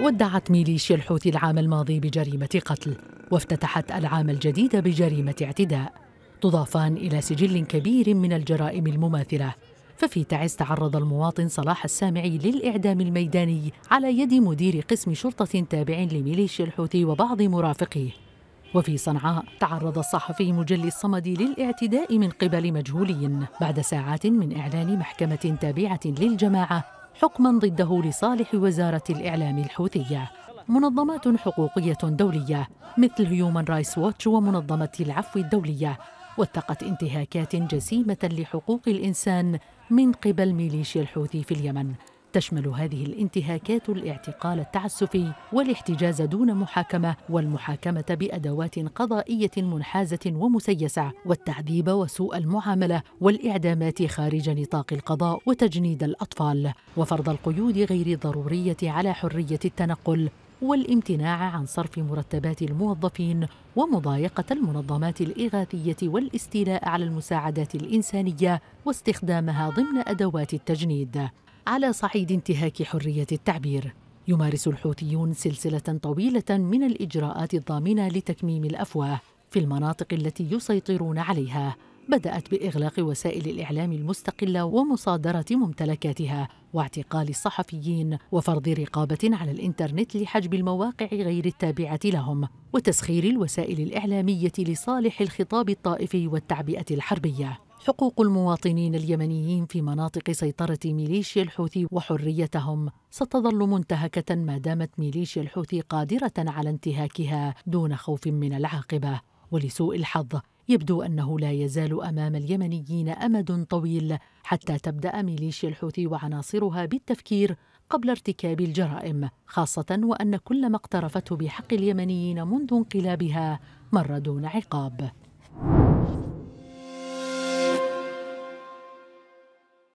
ودعت ميليشيا الحوثي العام الماضي بجريمة قتل وافتتحت العام الجديد بجريمة اعتداء تضافان إلى سجل كبير من الجرائم المماثلة ففي تعز تعرض المواطن صلاح السامعي للإعدام الميداني على يد مدير قسم شرطة تابع لميليشيا الحوثي وبعض مرافقيه وفي صنعاء تعرض الصحفي مجلي الصمد للاعتداء من قبل مجهولين بعد ساعات من إعلان محكمة تابعة للجماعة حكما ضده لصالح وزارة الإعلام الحوثية منظمات حقوقية دولية مثل هيومن رايتس ووتش ومنظمة العفو الدولية وثقت انتهاكات جسيمة لحقوق الإنسان من قبل ميليشيا الحوثي في اليمن تشمل هذه الانتهاكات الاعتقال التعسفي والاحتجاز دون محاكمه والمحاكمه بادوات قضائيه منحازه ومسيسه والتعذيب وسوء المعامله والاعدامات خارج نطاق القضاء وتجنيد الاطفال وفرض القيود غير الضروريه على حريه التنقل والامتناع عن صرف مرتبات الموظفين ومضايقه المنظمات الاغاثيه والاستيلاء على المساعدات الانسانيه واستخدامها ضمن ادوات التجنيد على صعيد انتهاك حريه التعبير يمارس الحوثيون سلسله طويله من الاجراءات الضامنه لتكميم الافواه في المناطق التي يسيطرون عليها بدات باغلاق وسائل الاعلام المستقله ومصادره ممتلكاتها واعتقال الصحفيين وفرض رقابه على الانترنت لحجب المواقع غير التابعه لهم وتسخير الوسائل الاعلاميه لصالح الخطاب الطائفي والتعبئه الحربيه حقوق المواطنين اليمنيين في مناطق سيطرة ميليشيا الحوثي وحريتهم ستظل منتهكة ما دامت ميليشيا الحوثي قادرة على انتهاكها دون خوف من العاقبة ولسوء الحظ يبدو انه لا يزال امام اليمنيين امد طويل حتى تبدا ميليشيا الحوثي وعناصرها بالتفكير قبل ارتكاب الجرائم خاصه وان كل ما اقترفته بحق اليمنيين منذ انقلابها مر دون عقاب